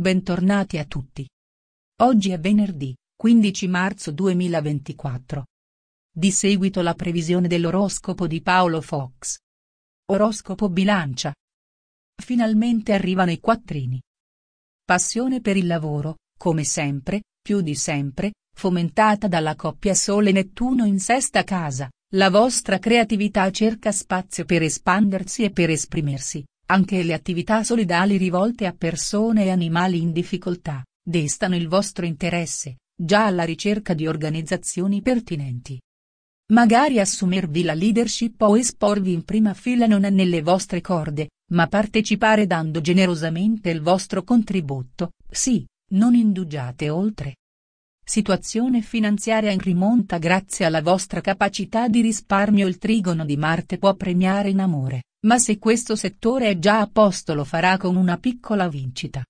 Bentornati a tutti. Oggi è venerdì, 15 marzo 2024. Di seguito la previsione dell'oroscopo di Paolo Fox. Oroscopo bilancia. Finalmente arrivano i quattrini. Passione per il lavoro, come sempre, più di sempre, fomentata dalla coppia Sole-Nettuno in sesta casa, la vostra creatività cerca spazio per espandersi e per esprimersi, anche le attività solidali rivolte a persone e animali in difficoltà, destano il vostro interesse, già alla ricerca di organizzazioni pertinenti. Magari assumervi la leadership o esporvi in prima fila non è nelle vostre corde, ma partecipare dando generosamente il vostro contributo, sì, non indugiate oltre. Situazione finanziaria in rimonta grazie alla vostra capacità di risparmio il trigono di Marte può premiare in amore. Ma se questo settore è già a posto lo farà con una piccola vincita.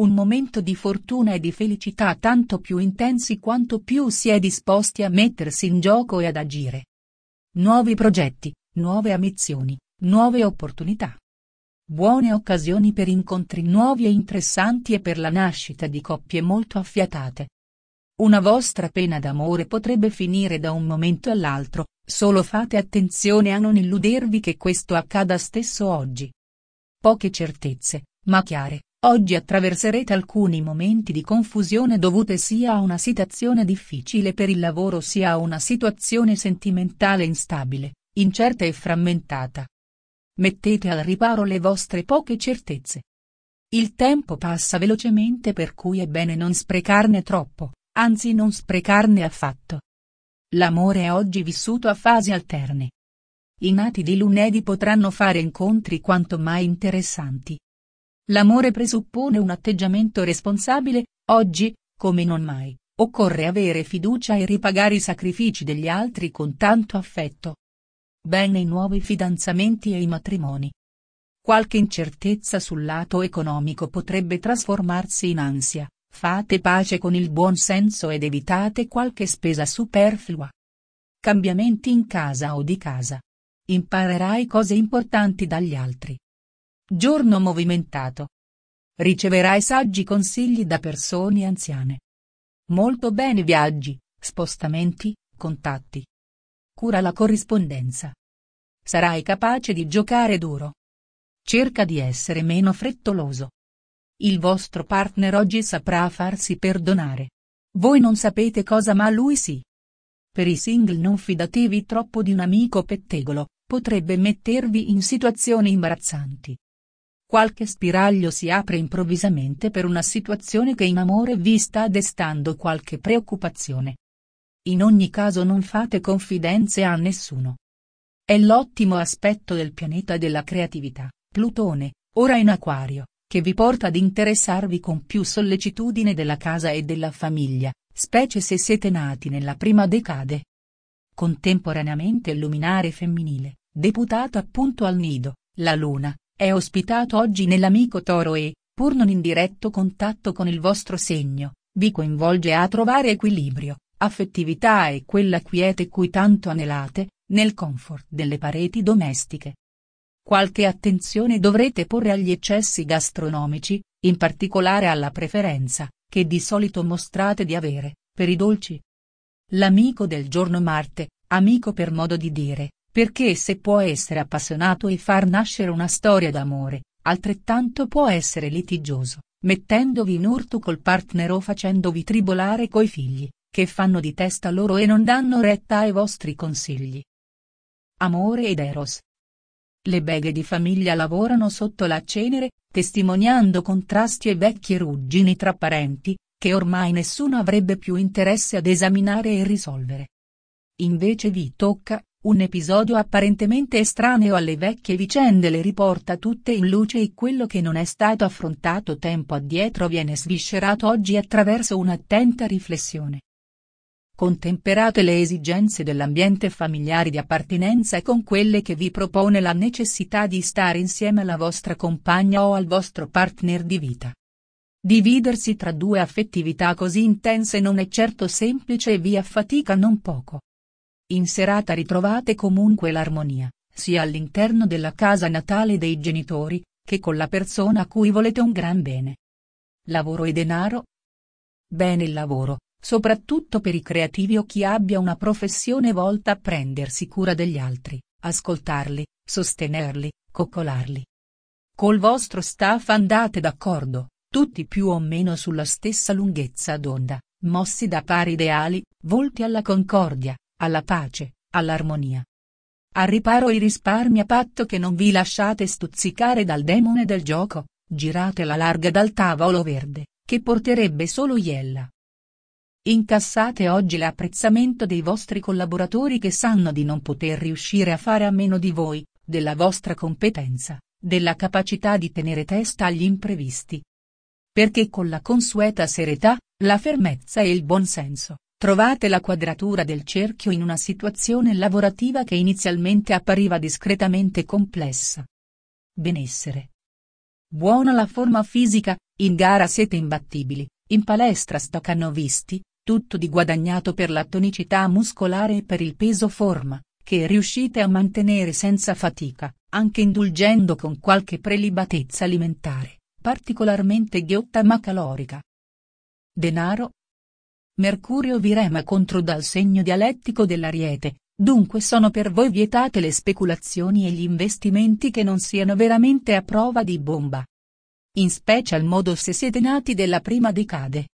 Un momento di fortuna e di felicità tanto più intensi quanto più si è disposti a mettersi in gioco e ad agire. Nuovi progetti, nuove ambizioni, nuove opportunità. Buone occasioni per incontri nuovi e interessanti e per la nascita di coppie molto affiatate. Una vostra pena d'amore potrebbe finire da un momento all'altro, Solo fate attenzione a non illudervi che questo accada stesso oggi. Poche certezze, ma chiare, oggi attraverserete alcuni momenti di confusione dovute sia a una situazione difficile per il lavoro sia a una situazione sentimentale instabile, incerta e frammentata. Mettete al riparo le vostre poche certezze. Il tempo passa velocemente per cui è bene non sprecarne troppo, anzi non sprecarne affatto. L'amore è oggi vissuto a fasi alterne. I nati di lunedì potranno fare incontri quanto mai interessanti. L'amore presuppone un atteggiamento responsabile, oggi, come non mai, occorre avere fiducia e ripagare i sacrifici degli altri con tanto affetto. Bene i nuovi fidanzamenti e i matrimoni. Qualche incertezza sul lato economico potrebbe trasformarsi in ansia, fate pace con il buon senso ed evitate qualche spesa superflua cambiamenti in casa o di casa. Imparerai cose importanti dagli altri. Giorno movimentato. Riceverai saggi consigli da persone anziane. Molto bene viaggi, spostamenti, contatti. Cura la corrispondenza. Sarai capace di giocare duro. Cerca di essere meno frettoloso. Il vostro partner oggi saprà farsi perdonare. Voi non sapete cosa ma lui sì. Per i single non fidatevi troppo di un amico pettegolo, potrebbe mettervi in situazioni imbarazzanti. Qualche spiraglio si apre improvvisamente per una situazione che in amore vi sta destando qualche preoccupazione. In ogni caso non fate confidenze a nessuno. È l'ottimo aspetto del pianeta della creatività, Plutone, ora in acquario, che vi porta ad interessarvi con più sollecitudine della casa e della famiglia, specie se siete nati nella prima decade. Contemporaneamente il luminare femminile, deputato appunto al nido, la luna, è ospitato oggi nell'amico toro e, pur non in diretto contatto con il vostro segno, vi coinvolge a trovare equilibrio, affettività e quella quiete cui tanto anelate, nel comfort delle pareti domestiche. Qualche attenzione dovrete porre agli eccessi gastronomici, in particolare alla preferenza, che di solito mostrate di avere, per i dolci. L'amico del giorno Marte, amico per modo di dire, perché se può essere appassionato e far nascere una storia d'amore, altrettanto può essere litigioso, mettendovi in urto col partner o facendovi tribolare coi figli, che fanno di testa loro e non danno retta ai vostri consigli. Amore ed Eros. Le beghe di famiglia lavorano sotto la cenere, testimoniando contrasti e vecchie ruggini tra parenti, che ormai nessuno avrebbe più interesse ad esaminare e risolvere. Invece vi tocca, un episodio apparentemente estraneo alle vecchie vicende le riporta tutte in luce e quello che non è stato affrontato tempo addietro viene sviscerato oggi attraverso un'attenta riflessione. Contemperate le esigenze dell'ambiente familiare di appartenenza con quelle che vi propone la necessità di stare insieme alla vostra compagna o al vostro partner di vita. Dividersi tra due affettività così intense non è certo semplice e vi affatica non poco. In serata ritrovate comunque l'armonia, sia all'interno della casa natale dei genitori, che con la persona a cui volete un gran bene. Lavoro e denaro? Bene il lavoro, soprattutto per i creativi o chi abbia una professione volta a prendersi cura degli altri, ascoltarli, sostenerli, coccolarli. Col vostro staff andate d'accordo, tutti più o meno sulla stessa lunghezza d'onda, mossi da pari ideali, volti alla concordia, alla pace, all'armonia. Al riparo i risparmi a patto che non vi lasciate stuzzicare dal demone del gioco, girate la larga dal tavolo verde, che porterebbe solo iella. Incassate oggi l'apprezzamento dei vostri collaboratori che sanno di non poter riuscire a fare a meno di voi, della vostra competenza, della capacità di tenere testa agli imprevisti. Perché con la consueta serietà, la fermezza e il buonsenso, trovate la quadratura del cerchio in una situazione lavorativa che inizialmente appariva discretamente complessa. Benessere. Buona la forma fisica, in gara siete imbattibili, in palestra stoccano visti, tutto di guadagnato per la tonicità muscolare e per il peso forma, che riuscite a mantenere senza fatica, anche indulgendo con qualche prelibatezza alimentare, particolarmente ghiotta ma calorica. Denaro. Mercurio vi rema contro dal segno dialettico dell'ariete, Dunque sono per voi vietate le speculazioni e gli investimenti che non siano veramente a prova di bomba. In special modo se siete nati della prima decade.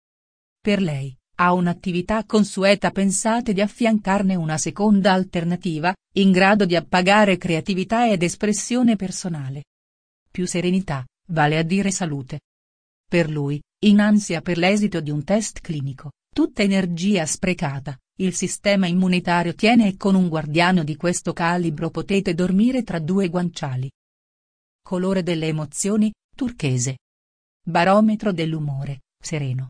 Per lei, a un'attività consueta pensate di affiancarne una seconda alternativa, in grado di appagare creatività ed espressione personale. Più serenità, vale a dire salute. Per lui, in ansia per l'esito di un test clinico, tutta energia sprecata, il sistema immunitario tiene e con un guardiano di questo calibro potete dormire tra due guanciali. Colore delle emozioni, turchese. Barometro dell'umore, sereno